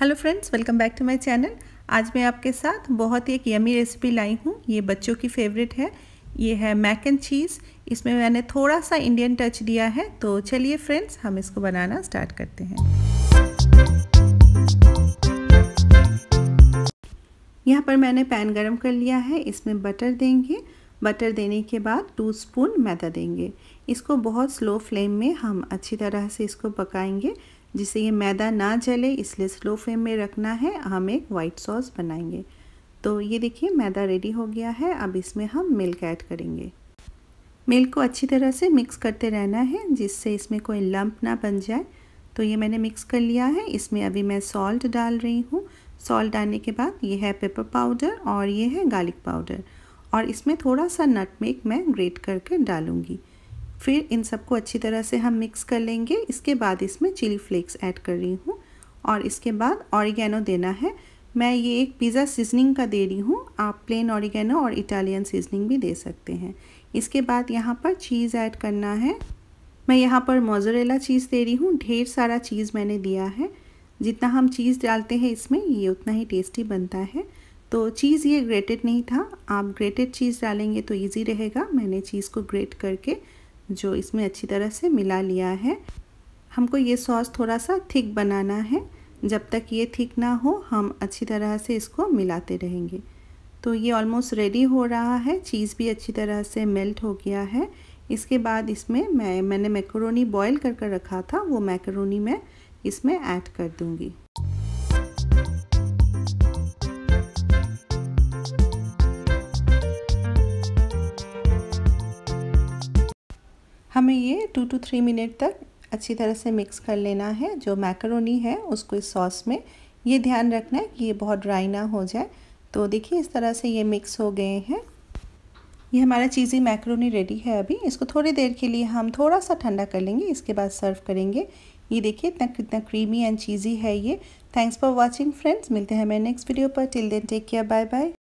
hello friends welcome back to my channel आज मैं आपके साथ बहुत ही एक यमी रेसिपी लाई हूँ ये बच्चों की फेवरेट है ये है मैक एंड चीज़ इसमें मैंने थोड़ा सा इंडियन टच दिया है तो चलिए फ्रेंड्स हम इसको बनाना स्टार्ट करते हैं यहाँ पर मैंने पैन गरम कर लिया है इसमें बटर देंगे बटर देने के बाद टू स्पून मैदा देंगे इसको बहुत स्लो फ्लेम में हम अच्छी तरह से इसको पकाएंगे जिससे ये मैदा ना जले इसलिए स्लो फ्लेम में रखना है हम एक वाइट सॉस बनाएंगे तो ये देखिए मैदा रेडी हो गया है अब इसमें हम मिल्क ऐड करेंगे मिल्क को अच्छी तरह से मिक्स करते रहना है जिससे इसमें कोई लंप ना बन जाए तो ये मैंने मिक्स कर लिया है इसमें अभी मैं सॉल्ट डाल रही हूँ सॉल्ट डालने के बाद ये है पेपर पाउडर और ये है गार्लिक पाउडर और इसमें थोड़ा सा नटमेक मैं ग्रेट करके डालूँगी फिर इन सबको अच्छी तरह से हम मिक्स कर लेंगे इसके बाद इसमें चिली फ्लेक्स ऐड कर रही हूँ और इसके बाद ऑरिगेनो देना है मैं ये एक पिज़्ज़ा सीजनिंग का दे रही हूँ आप प्लेन ऑरिगेनो और इटालियन सीजनिंग भी दे सकते हैं इसके बाद यहाँ पर चीज़ ऐड करना है मैं यहाँ पर मोजरेला चीज़ दे रही हूँ ढेर सारा चीज़ मैंने दिया है जितना हम चीज़ डालते हैं इसमें ये उतना ही टेस्टी बनता है तो चीज़ ये ग्रेटेड नहीं था आप ग्रेटेड चीज़ डालेंगे तो ईजी रहेगा मैंने चीज़ को ग्रेट करके जो इसमें अच्छी तरह से मिला लिया है हमको ये सॉस थोड़ा सा थिक बनाना है जब तक ये थिक ना हो हम अच्छी तरह से इसको मिलाते रहेंगे तो ये ऑलमोस्ट रेडी हो रहा है चीज़ भी अच्छी तरह से मेल्ट हो गया है इसके बाद इसमें मैं मैंने मैकरोनी बॉईल कर कर रखा था वो मैकरोनी मैं इसमें ऐड कर दूँगी हमें ये टू टू थ्री मिनट तक अच्छी तरह से मिक्स कर लेना है जो मैकरोनी है उसको इस सॉस में ये ध्यान रखना है कि ये बहुत ड्राई ना हो जाए तो देखिए इस तरह से ये मिक्स हो गए हैं ये हमारा चीज़ी मैकरोनी रेडी है अभी इसको थोड़ी देर के लिए हम थोड़ा सा ठंडा कर लेंगे इसके बाद सर्व करेंगे ये देखिए इतना कितना क्रीमी एंड चीज़ी है ये थैंक्स फॉर वॉचिंग फ्रेंड्स मिलते हैं मेरे नेक्स्ट वीडियो पर till then take care bye bye